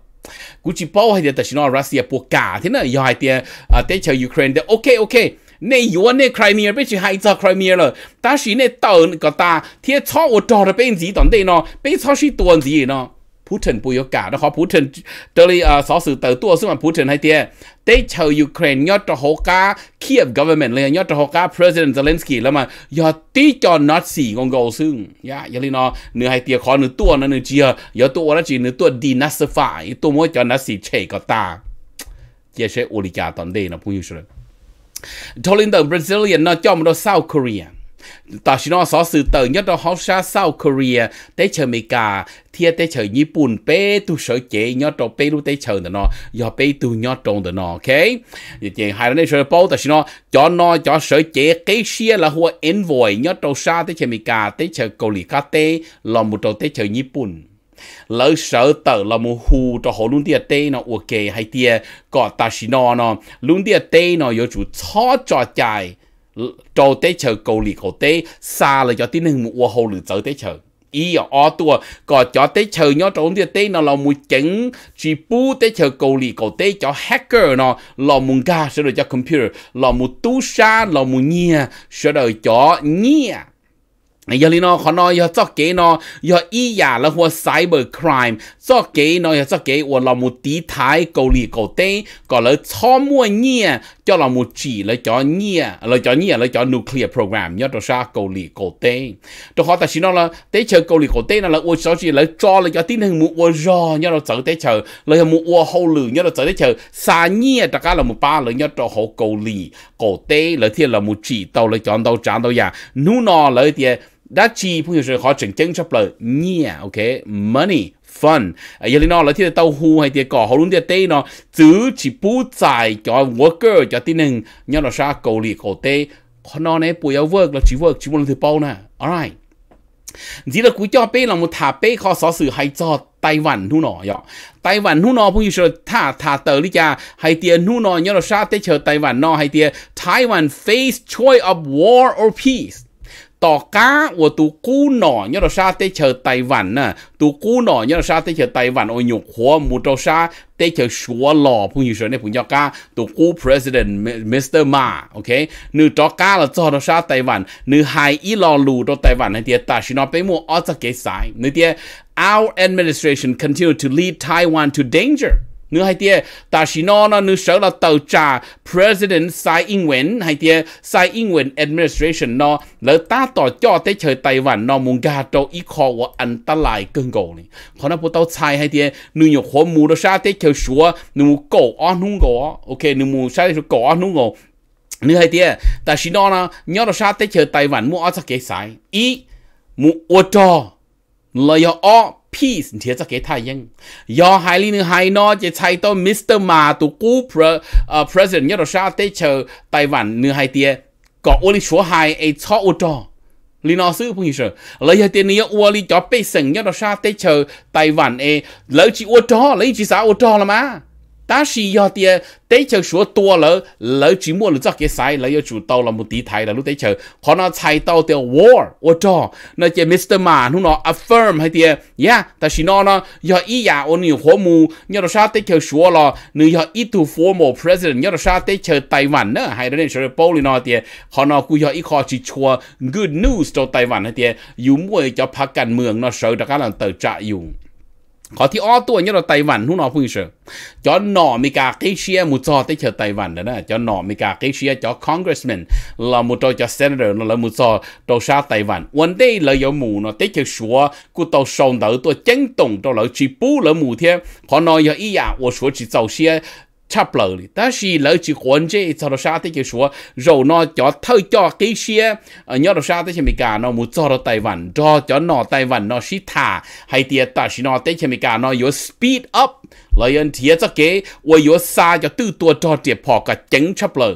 cú chỉ bao hay là ta chỉ nói Russia buộc cả thế này giờ hay tiền tới chờ Ukraine để ok ok này yếu này Crimea bây giờ hay cho Crimea rồi ta chỉ này tàu có ta thì cho ở trò là bên gì tận đây nó bên cho sĩ tuần gì nó 普城不有假的话，普城这里呃少数得多是嘛？普城那点，对朝 Ukraine 要着好加 Kiev government 了，要着好加 President Zelensky 了嘛？要对叫 Nazi 我告诉你呀，这里呢，你还点看你多呢，你只要要多了只你多 denazify，多么叫 Nazi 切个大，这是我的家当地呢朋友说，这里的 Brazilian 呢叫我们的 South Korean。ต่อชิโนซอสื่อเตอร์ยอดฮอชาเซาท์เกาหลีเตเชอเมกาเทียเตเชอญี่ปุ่นเป้ตุเฉยเจยอดโตเป้ลูเตเชอเดนอยอเป้ตุยอดตรงเดนอโอเคยเจไฮรันเชอร์โปต่อชิโนจอนอจอเฉยเจเกเชียละหัวเอ็นโวยยอดโตชาเตเชอเมกาเตเชอเกาหลีคาเตลอมุโตเตเชอญี่ปุ่น lỡ sợ tờ là mù hù cho họ luôn tia tê nó ok hay tia có ta xí nó nó luôn tia tê nó yếu chủ cho cho chạy lì xa là cho hồ lửa 做底球高里口底，杀了叫啲人我后里走底球。ý ở tua có cho tế chờ nhớ trốn thì tế nó là một chứng chỉ bù tế chờ cầu lì cầu tế cho hacker nó là một ga sẽ được cho computer là một tu sa là một nhia sẽ được cho nhia giờ lý nó họ nói giờ cho kế nó giờ ý giả là hoa cyber crime cho kế nó giờ cho kế hoa là một tí thái cầu lì cầu tê còn là cho mua nhia cho là một chỉ là cho nhia là cho nhia là cho nuclear program nhớ cho sao cầu lì cầu tê cho họ ta chỉ nói là tế chờ cầu lì cầu tê là hoa cho chỉ là cho là cho tin hình một hoa giò nhớ là chờ tế chờ là một hoa hậu lử nhớ là chờ tế chờ xa nhia tất cả là một ba là nhớ cho họ cầu lì cầu tê là thiên là một chỉ tàu là chọn tàu trán tàu giả nu nó là tiền đã chi phụ hiệu sự khó chỉnh chân chấp lời nhia ok money fun à giờ nó là thì tàu hù hay thì cỏ họ luôn thì tê nó chứ chỉ bù tài cho worker cho tin nừng nhớ là sao cầu liệt cầu tê con nó này bùi work là chỉ work chỉ muốn thì bao nè alright chỉ là cúi cho bé là một thả bé khó xó sự hay cho Taiwan Văn nu nọ yo. Dạ. Taiwan Văn nu nọ phong yêu thả thả tờ lý cha hay tiền nu nọ nhớ là sao tế chờ Taiwan Văn nọ hay tiền Taiwan face choice of war or peace. ต่อก้าว่าตูกู้หน่อเนี่ยเราชาเตเชอไต้หวันน่ะตวกู้หน่อเนี่ยเราชาเตเชอไต้หวันโอหยกหัวมูเราชาเตเชอชัวหล่อผู้อยู่เฉยในผู้ยอก้าตวกู้ president Mr. Ma โอเคนึ่อก้าเราจอเราชาไต้หวันนึไฮอีลอลูเราไต้หวันในเดียตาชินอไปมัวออสเกสนยในเดีย our administration continue to lead Taiwan to danger nữa hay tia ta chỉ nói nó nữa sợ là tàu trà president Tsai Ing-wen hay tia Tsai Ing-wen administration nó lỡ ta tỏ cho tới trời Tây Văn nó muốn gà cho ý khó của anh ta lại cơn gầu này khó nó bố tao sai hay tia nữ nhục khó mù đó xa tới trời sủa nữ mù cổ on hung gỗ ok nữ mù xa tới cổ on hung gỗ nữa hay tia ta chỉ nói nó nhớ đó xa tới trời Tây Văn mua ở sao kế sai ý mù ô trò lời ở peace เทียจะเกทายังยอไฮลีนึงไฮนอจะใช้ตัวมิสเตอร์มาตัวกู้พระเอ่อ president ยอดชาติเชอไต้หวันนึงไฮเตียก่อโอลิชัวไฮไอชออุดอลีนอซื้อพงศ์เชอเลยเตียนี้อวลีจ่อไปสิงยอดชาติเชอไต้หวันเอเลยจีอุดอเลยจีสาอุดอละมา但是要的，得就说多了，了只么了这个赛了要主导了目的台了，路得就可能猜到的 war，我知那些 Mr. Man 那 affirm 还的呀，但是呢呢要一呀，我你和睦，你要啥得就说了，你要一度 formal president，你要啥得就台湾呢，还有那说包里那的，可能故要一靠去说 good news 到台湾那的，有么叫拍干เมือง那时候大家能得加用。có thì ó tuổi nhất là Taiwan Văn nó phụ sự cho nó mi cả cái chia một cho chờ Taiwan đó đó cho nó mi cả cái chia cho congressman là một cho senator là một đầu sa Taiwan vấn đề là có mù nó tới chờ số của tàu sông đỡ tôi chân tổng cho lỡ chỉ bù lỡ mù thế có nói có ý à, tôi chỉ chỉ 走些差不了的。但是老去关键找到啥的就说，肉呢叫偷叫这些，呃，要到啥的前面干呢，没找到台湾，找叫那台湾那是他，还的但是呢，在前面干呢有 speed up，来人提这个，我有啥叫最多找点跑个真差不了，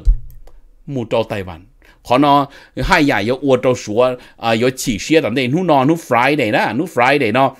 没找台湾。họ nó hai nhà yếu ô tô số à yếu chỉ xe là nên nó nó nó Friday đó nó Friday nó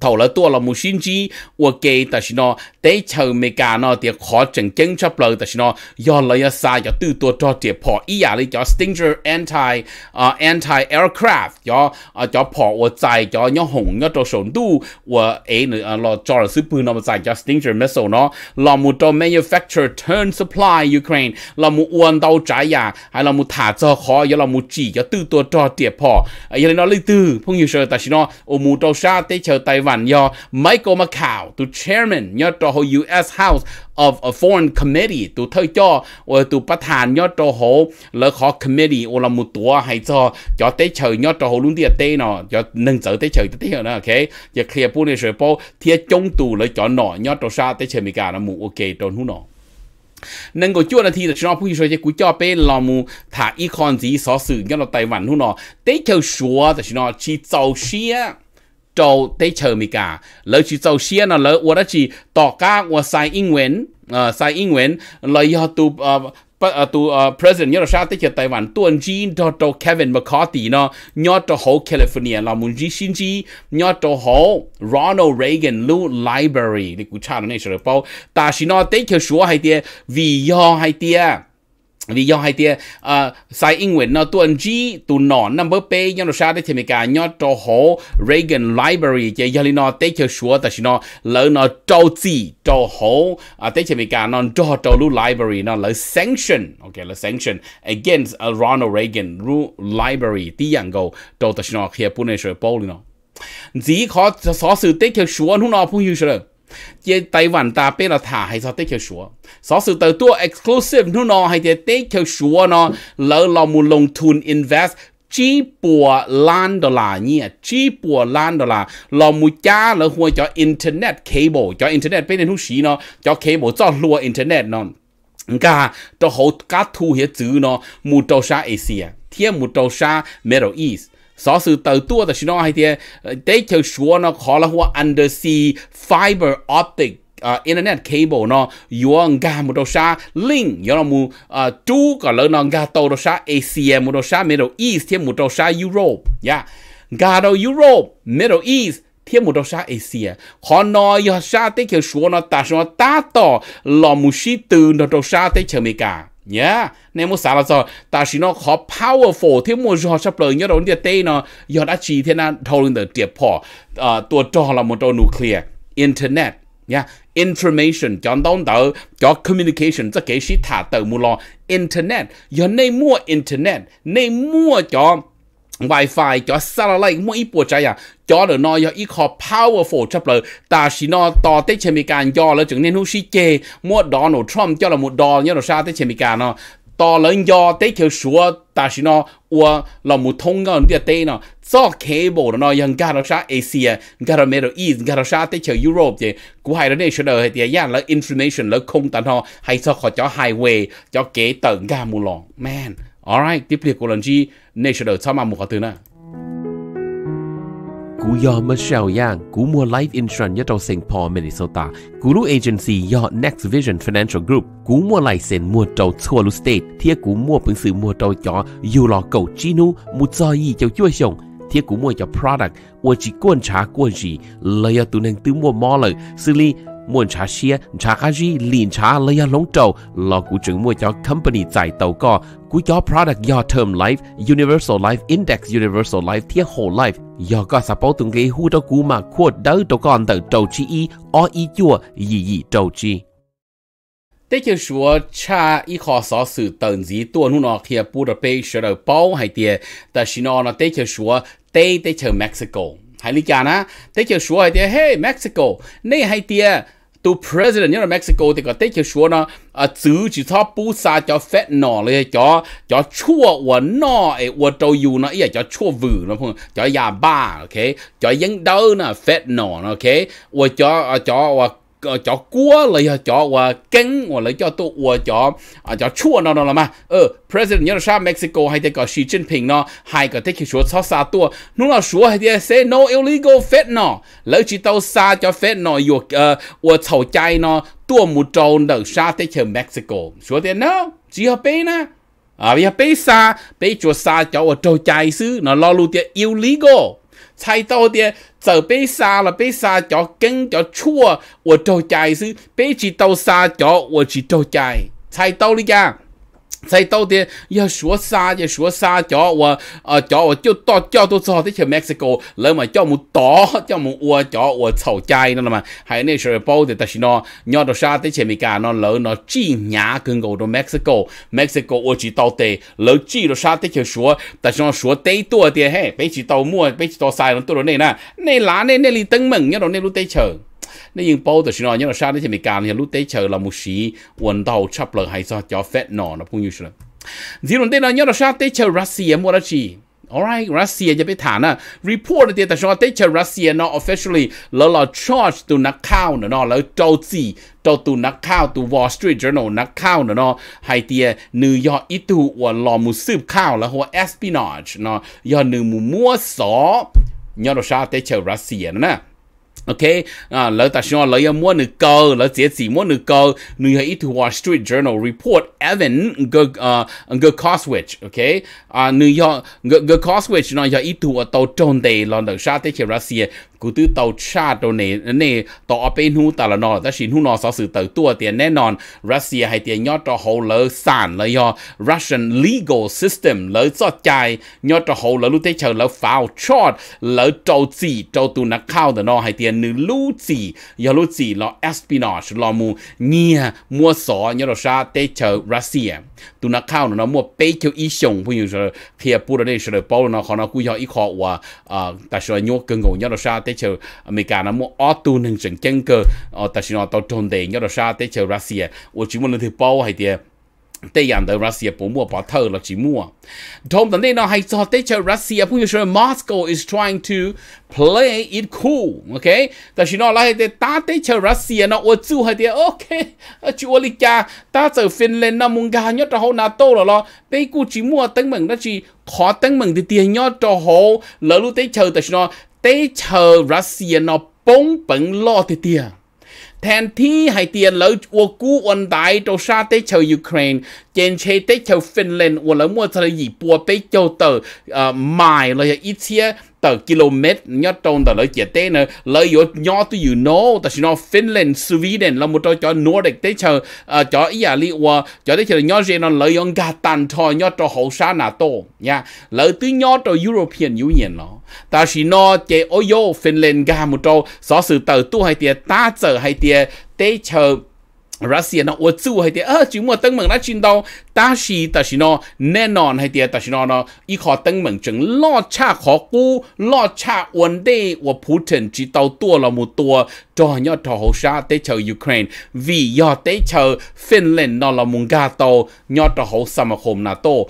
thầu là tua là một xin chi và kê ta xin nó để chờ mẹ cả nó thì khó chừng chân chấp lời ta xin nó do là ya sa cho tư tua cho thì bỏ ý à lấy cho Stinger anti uh, ờ, anti aircraft ờ, cho uh, cho bỏ và chạy cho nhó hùng nhó cho sổn tu và ấy nữa ờ, là là sư bùn nó mà chạy cho Stinger missile nó là một cho manufacture turn supply Ukraine là một uốn tàu trái à hay là một thả cho khó do là một chỉ cho tư tua cho tiệp bỏ ấy là nó lấy tư phong nhiều sợ ta xin nó ô một tàu xa tới chờ Taiwan văn do Michael Macau tu chairman nhớ cho hồ US House of a Foreign Committee tu Thơ cho và ờ, tu bắt hàn nhớ cho hồ lỡ khó committee ô là một tổ hay cho cho tế chờ nhớ cho hồ luôn tiệt tế nó cho nâng sở tế chờ tế hiểu nó ok giờ Khía bù này sửa bù thiệt chống tù lỡ cho nọ nhớ cho sa tế chờ mì cả nó mù ok cho hú nọ นั่นก็จวนาทีแต่ชอบผู้ช่วยจะกูจ่อเป็นลอมูถ่าอีคอนสีสอสื่อยอดเราไต้หวันหุ่นอเตเชียวชัวแต่ชนอชีเจ้าเชีย châu tây chờ mi cả lỡ chỉ châu xia nó lỡ 我的 chỉ tỏ ca 我 sai 英文呃 sai 英文了以后都呃 tu president nhớ sao tới chợ Taiwan Văn chi cho Kevin McCarthy nó nhớ cho California là muốn gì xin gì nhớ cho Ronald Reagan Lu Library thì cũng cha nó này sẽ được bao ta xin nó tới chợ số hay tiệt vì do hay lý do hay tia à sai 英文 nó tuần G tu nọ number P nhau nó sao đấy thì mình cả nhau cho họ Reagan Library chỉ giờ nó tế chờ sửa ta xin nó lỡ nó cho gì cho hồ, à tế thì mình cả nó cho cho lu library nó lỡ sanction ok lỡ sanction against à, Ronald Reagan lu library tí dạng go, cho ta xin nó khi punisher Paul nó chỉ khó xóa sự tế chờ sửa nó nó không hiểu sao chế tài Văn ta bây là thả hay sao tế kiểu sủa Sở sự tờ tua exclusive nữa nó hay tế kiểu sủa nó lỡ lò mù lồng thun invest chỉ bùa lan đô la nhỉ chỉ bùa lan đô la lò mù cha lỡ hùa cho internet cable cho internet bên hú xí nó cho cable cho lùa internet nó cả cho hậu cá thu hiệp chữ nó mù trâu xa Asia thiên mù trâu xa Middle East Sở sự tờ tua ta nó hay thế tế chờ số nó khó là hoa undersea fiber optic uh, internet cable nó yo nga một đôi sa link yo nó mu uh, tu có lỡ nó nga tàu đôi sa ACM một đồ sa Middle East thêm một đồ sa Europe yeah nga đồ Europe Middle East thêm một đồ sa Asia họ nói yo sa tế chờ số nó ta số ta tỏ lò mu shi từ đôi sa tế chờ Mỹ cả nhá nên mua xả là sao ta chỉ nó khó powerful thế mua họ sắp lời nhớ đâu địa tây nó giờ đã chỉ thế nào thôi lên được tiệp họ tổ ờ, trò là một tổ nuclear internet nhá information cho đông tờ cho communication cho cái gì thả tờ mua lo internet giờ nay mua internet nay mua cho wifi จอ satellite มั่วอีปวดใจอ่ะจอเดี๋ยวนอยอีคอ powerful จับเลยตาชินอต่อเตชมีการย่อแล้วจึงเน้นหูชิเจมั่วดอนหนูทรัมป์เจ้าละมุดดอนเนี่ยเราชาเตชมีการเนาะต่อเลยย่อเตเขียวชัวตาชินออัวเรามุดทงเงินเดียเตเนาะซอกเคเบิลเนาะยังการเราชาเอเชียการเราเมริอีสการเราชาเตเขียวยุโรปเจกูให้เราเนี่ยเฉลยเตียย่านแล้ว information แล้วคงตันทอให้ซอกขอจอ highway จอเก๋เติ่งกามูลองแมน alright tiếp liệt của lần chi nay sẽ đợi sao mà một cái từ nè cú Michelle Yang, cú mua life insurance nhất trong St. Paul, Minnesota. Cú agency yo Next Vision Financial Group, cú mua lại sen mua trâu thua state, thiệt cú mua bình sự mua trâu chó, dù lò cầu chinu, mu cho gì cho chua xong, thiệt mua cho product, ua chỉ quan trả quan gì, lời ở tụ nên tứ mua mò lời, xử lý muốn trả xe trả cái gì liền trả lấy ra lông trâu, lo của chứng mua cho company giải tàu co của cho product do term life universal life index universal life thiết whole life do có support từng cái hú cho cú mà quote đó tàu con tàu trầu chi y o y chua gì gì trầu chi 这就说，查一号啥时等级多弄那天不的被学了包还的，但是呢，那这就说，对，这就 Mexico，还你讲呢，这就说还的，嘿，Mexico，你还的。tu president nhớ Mexico thì có tết cho xua nó à chữ chỉ thọ bù sa cho phép nọ là cho cho chua và nọ ấy và trâu dù nó ấy cho chua vử nó không cho già ba ok cho dân đâu nè phép nọ ok và cho à, cho à, Ờ, cho cua lấy ờ, ờ, cho và kinh và cho tôi cho cho chua nó là mà ờ president nhà Mexico hay thế có Xi Jinping nó hay có thế khi số sáu sáu tua nó là số hay thế say no illegal fed nó lấy chỉ tàu xa cho fed nó yêu ờ và thầu chay nó tua một trâu đằng xa thế Mexico số thế nó chỉ hợp bên á à bây giờ bây xa bây chỗ xa cho và trâu chay xứ nó lo luôn tiền illegal 猜到的就被杀了，被杀掉更叫错，我做家是被去到杀掉，我去做家，猜到了呀。在到底要学啥就学啥，叫我呃叫我就到叫都知道这些 Mexico，那么叫我打，叫我我叫我吵架，你知道吗？还那时候包的，但是呢，要到啥这些没干，那老那几年跟我到 Mexico，Mexico 我知道的，老记了啥这些说，但是呢说得多的嘿，别去到末，别去到啥，到了那那那哪那那里等门，要到那路得 chờ。nên những bao giờ nó nhớ là sao đấy thì mình càng thì lúc tới chờ là một sĩ quần đầu chấp hay sao cho phép nó nó cũng như thế dĩ nhiên đây là nhớ là sao tới chờ Russia mua là gì alright Russia จะไปถามนะ report เดียแต่ชอเตช Russia เนาะ officially แล้วเรา charge ตัวนักข่าวเนาะแล้วโจจีโจตัวนักข่าวตัว Wall Street Journal นักข่าวเนาะให้เตียนิวยอร์กอีตัวอวนลอมุสืบข่าวแล้วหัว à, espionage เนาะยอดหนึ่งมูมัวสอยอดเราชาเตชรัสเซียนะ OK à lỡ ta xin lỡ à, mua nữ cơ lỡ chỉ chỉ mua nữ cơ nữ hay ít Wall Street Journal report Evan go uh à, go Coswich OK à nữ yo go Coswich nó yo ít thu ở tàu trôn đề lon được sao tới Russia กูตื้อเตาชาติโดเนเน่ต่อไปนูแต่ละนอแต่ชินหูนอสอสื่อเตอตัวเตียนแน่นอนรัสเซียให้เตียนยอดต่อหูเลยสานเลยยอ Russian legal system เลยจอดใจยอดต่อหูเลยรู้ได้เชิญเลยฟาวชอดเลยเจ้าจีเจ้าตัวนักข้าวแต่นอให้เตียนนึลู่จียอลู่จีลอเอสปินอชลอมูเงียมัวสอยอดชาเตเชอรัสเซียตัวนักข้าวเนาะมัวเป๊ะเชียวอีชงผู้อยู่เชียเคียปูระเดชเลยเป้าเนาะขอเนาะกูยออีคอว่าอ่าแต่เชียวยกเกิงกงยอดชาเต tới chờ mỹ cả nó mua ô tu nâng chừng chân cơ ở ờ, ta xin nó tao trốn để nhớ được sao tới chờ Russia ô chỉ muốn lên thứ bao hay tiền tới yàn tới Russia bổ mua bỏ thơ là chỉ mua. Thông tấn đây nó hay cho tây chơi Russia cũng như là Moscow is trying to play it cool, okay? ta vì nó là hay ta tây chơi Russia nó ô ờ, chú hay thế, okay, chú ô lịch cha ta chơi Finland nó muốn gà nhất là hậu NATO rồi lo, bây giờ chỉ mua tăng mừng đó chỉ khó tăng mừng thì tiền nhất cho hậu lỡ lúc tây chơi ta vì nó tế chờ Russia nó bóng bẩn lo thì tiền. Thèn thi hay tiền lỡ ua cú ôn đại trâu xa tế chờ Ukraine 坚持地球芬兰，我了么子一波被叫到呃买了一千到 kilomet，你要懂得了几点呢？了有鸟都有鸟，但是呢芬兰、斯威兰，了么到叫 Nordic 地球呃叫意大利话，叫地球鸟人呢了用加单套鸟到后山那多呀，了对鸟到 European Union 咯，但是呢这欧洲芬兰加么到所是到都还点打折还点地球。Russia nó ủa chú hay thế ơ chú mà tăng mừng nó chín đâu ta xì ta xì nó nè nòn hay thế ta xì nó nó y khó tăng mừng chừng lo cha khó cú lo cha ổn đề của Putin chỉ tàu tua là một tua cho nhau trò hồ sa tế chờ Ukraine vì do tế chờ Finland nó là mùng gà tàu nhau trò hồ sa mà khổng nà tô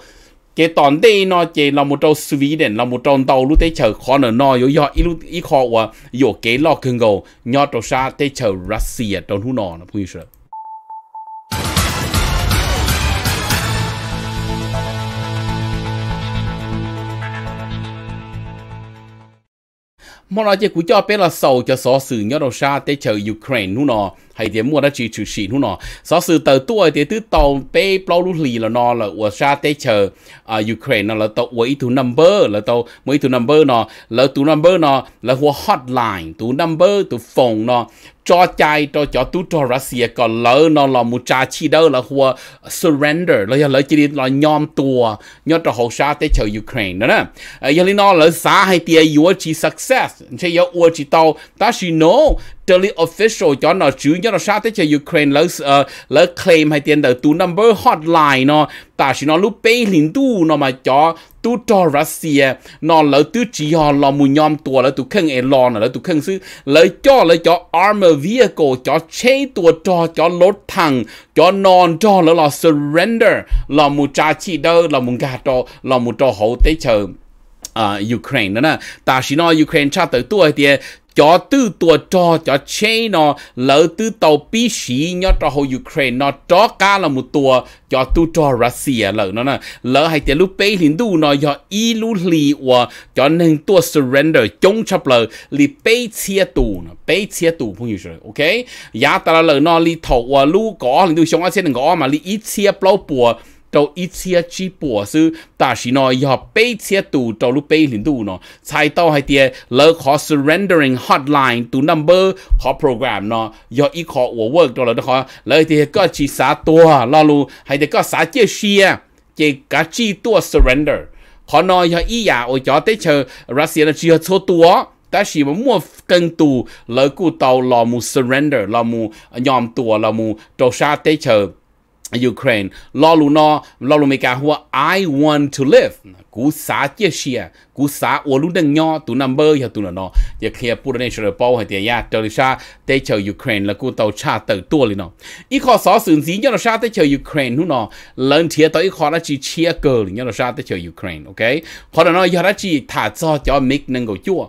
cái tòn đây nó chỉ là một trâu Sweden là một trâu tàu lúc tế chờ khó nở nó yếu do ít lúc ít khó của yếu cái lo cưng gầu nhau trò sa tế chờ Russia trong hú nọ nó phun sửa mà nó chỉ cú cho biết là sau cho xó xử nhớ đầu xa tới chờ Ukraine nữa nọ hay tiền mua đã chỉ chủ xịn hôn nó sau sự tờ tua thì từ tàu bê bao lũ lì là nó là ở xa tế chờ ở à, Ukraine nó là tàu ở ý thủ number là tàu mấy thủ number nó là thủ number nó là hua hotline thủ number thủ phone nó cho chạy cho cho tu cho Russia còn lỡ nó là một trà chi đâu là hua surrender là lỡ chỉ là nhom tua nhớ cho hậu sa tế chờ Ukraine đó nè à, giờ lên nó lỡ xã hay tia yếu chỉ success chỉ yếu chỉ tàu ta chỉ know totally official cho nó chứ nhớ giờ nó sao tới chơi Ukraine lỡ uh, lỡ claim hay tiền đầu tu number hotline nó ta chỉ nó lúc bê linh tu nó mà cho tu cho Russia nó lỡ tu chỉ họ lò mù nhom tua lỡ tu khăn Elon lò lỡ tu khăn sư lỡ cho lỡ cho armor vehicle cho chế tua cho cho lốt thằng cho non cho lỡ lò surrender lò mù cha chi đâu, lò mù gà cho lò mù cho hậu tế chờ à Ukraine đó nè ta chỉ nói Ukraine cha tới tuổi thì cho tư tua cho cho chế nó lỡ tư tàu bí sĩ nhớ cho hồ Ukraine nó cho cả là một tua cho tu cho Russia lỡ nó nè lỡ hay tiền lúc bấy liền đủ nó cho ý lũ lì và cho nên tua surrender chống chấp lỡ lì bấy chia tù nè bấy chia tù phong rồi ok giá ta là lỡ nó lì thầu và lũ có liền xong á ở trên gõ mà lì ít chia bao bùa 就一切去博士，但是呢，要被切度走路被领度呢，才到系啲了可 surrendering hotline to number 可 program 呢，要一可我 work 到了的可，了啲个去啥多啊，那路系啲个啥结束啊，嘅个几多 surrender，可能要一呀，我要得求 Russia 呢只要错多。但是我莫更多，了故到老母 surrender，老母让多，老母做啥得求。Ukraine lo lu no lo lu meka hua I want to live cú sa chia sẻ cú sa ô lu đằng nhỏ tu number ya tu nó ya kia pu nên sửa bao hay tiền ya trở đi xa để chờ Ukraine là cú tàu cha tự tua liền nó ý khó xó sườn gì nhớ nó xa để chờ Ukraine nu nó lần thiệt tới khó nó chi chia cờ nhớ nó xa để chờ Ukraine okay, khó nó ya ra chi thả cho cho make nâng go chua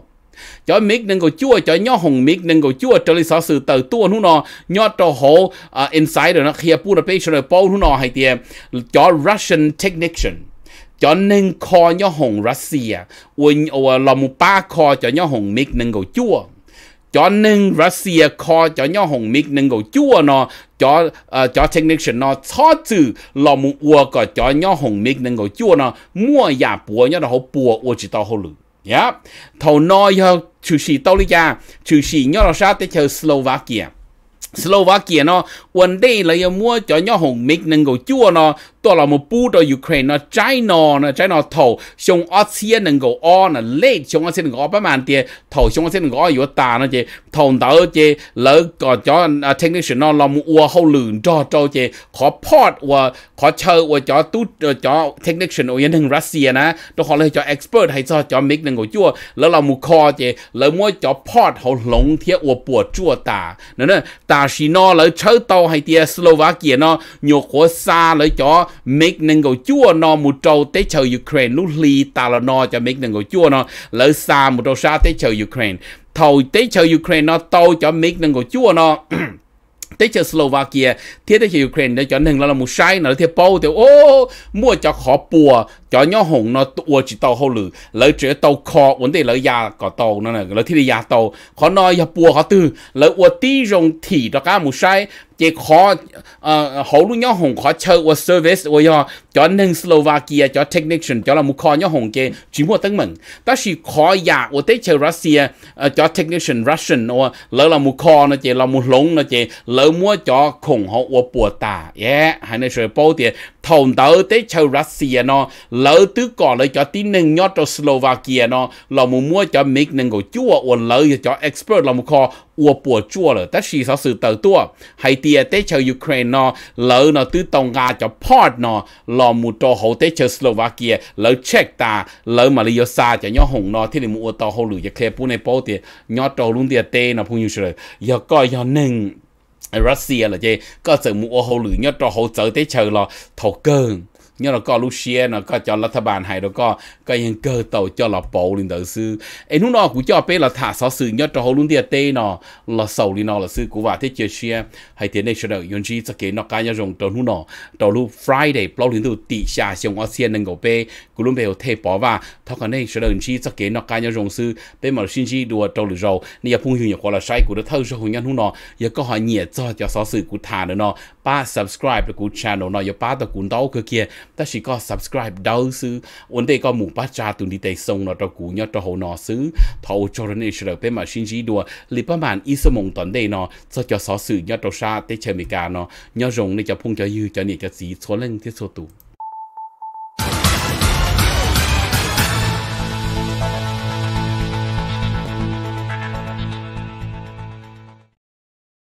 cho miết nâng của chúa cho nhó hùng miết nâng của chúa cho lý sở sự tờ tua à, nó nó nhó cho hồ inside nó khi pu nó patient nó bao nó hay tiệm cho Russian technician cho nâng kho nhó hùng Russia uin ở mù ba kho cho nhó hùng miết nâng của chúa cho nâng Russia kho cho nhau hồng mic nâng gầu chua nó cho uh, à, cho technician nó cho chữ lo mù ua có cho nhau hồng mic nâng gầu chua nó mua nhà bùa nhau nó hậu bùa ua chỉ tao hậu lử Ja, dạ. thầu nói cho chủ sĩ tàu lý gia, chủ sĩ nhớ là sao tới chờ Slovakia. Slovakia nó, quần đây là mua cho nhớ hồng mít nâng gầu chua nó, ตัวเรามูปูตัวยูเครนเนาะใจนอเนาะใจนอเท่าชงออเซียนหนึ่งก็อ้อเนาะเล่ชงออเซียนหนึ่งก็ประมาณเตียเท่าชงออเซียนหนึ่งก็อยู่ตาเนาะเจเท่าเต๋อเจแล้วก็จอเทคนิคเนาะเรามูอัวเขาหลืนจอจอเจขอพอดว่าขอเชิญว่าจอตู้จอเทคนิคเนาะยันหนึ่งรัสเซียนะตัวขอเลยจอเอ็กซ์เพรสให้จอจอมิกหนึ่งก็จั่วแล้วเรามูคอเจแล้วมั่วจอพอดเขาหลงเทียอัวปวดจั่วตาเนาะตาชีนอแล้วเชิญเตาให้เตียสโลวาเกียเนาะโยโคซาเลยจอ make nên gầu chua nó một trâu tế chờ Ukraine lúc li ta là nó cho make nên gầu chua nó lỡ xa một trâu xa tế chờ Ukraine thầu tế chờ Ukraine nó tâu cho make nên gầu chua nó *clears throat* tế chờ Slovakia thiết tế chờ Ukraine để cho nên là một sai nó thì bao thì ô mua cho khó bùa cho nhau hồng nó tua chỉ tàu hậu lử lấy chế tàu kho vấn đề lấy ya có tàu nó này lỡ thì ya tàu khó nói ya bùa khó từ lấy ua tí rong thì đó cả một sai chế khó ờ, hậu lúc nhau hồng khó chơi ua service ua ya cho nên Slovakia cho technician cho là một khó nhau hồng kia chỉ mua tăng mình ta chỉ khó ya ua tới chơi Russia ờ, cho technician Russian ua lấy là một khó nó chế là một lông nó chế, lấy mua cho khủng hậu ua bùa ta yeah hay là chơi bao tiền thầu tớ tế châu Russia nó lỡ tứ cỏ lấy cho tí nâng nhó cho Slovakia nó là một mua cho mấy nâng của chúa ổn lỡ cho expert là một kho ủa bùa chúa rồi tất sĩ sao sự tờ tua hay tia tế châu Ukraine nó lỡ nó tứ tông ngà cho port nó là một trò hậu tế châu Slovakia lỡ check ta lỡ mà lý do xa cho nhó hồng nó thì là một tàu hậu lửa cho khe bún này bố thì nhó trò luôn tia à tê nó phun như rồi giờ coi giờ nâng รัสเซียเหรอเจก็เจอมัวโหหรือเนาะตัวโหเจอได้เชอรอทอเกิง nhưng là có lúc xe nó có cho lập bàn hay đó có có những cơ tàu cho là bộ lên đầu sư ấy lúc nào cũng cho bé là thả sáu sự nhớ cho hồ luôn địa tê nó là sầu lên nó là sư cũng vào thế chơi xe hay thế này cho đợi yon chi sẽ kể nó cái nhau rồng. trong lúc nó trong lúc Friday bao lên đầu tỷ xa xong ở xe nên của bé cũng luôn bé có bỏ và thọ cái này cho đợi yon chi sẽ kể nó cái nhau rồng sư bé mà xin chi đùa trong lúc rồi nên giờ phun hiệu hoặc là sai của nó thâu cho hồ nhân lúc nó giờ có hỏi nhẹ cho cho sáu sự của thả nữa nó ba subscribe của channel nó giờ ba tờ cuốn đó cơ kia ta chỉ có subscribe đâu sư vấn đề có mù ba cha tụi đi tây sông nó cho cú nhớ cho hồ nó sư thầu cho nên sửa bé mà xin chỉ đùa lý bà màn ít số mong tuần đây nó cho cho xó sự nhớ cho xa tây chơi mì cà nó nhớ rồng để cho phong cho dư cho nhị cho gì số lên thiết số tụ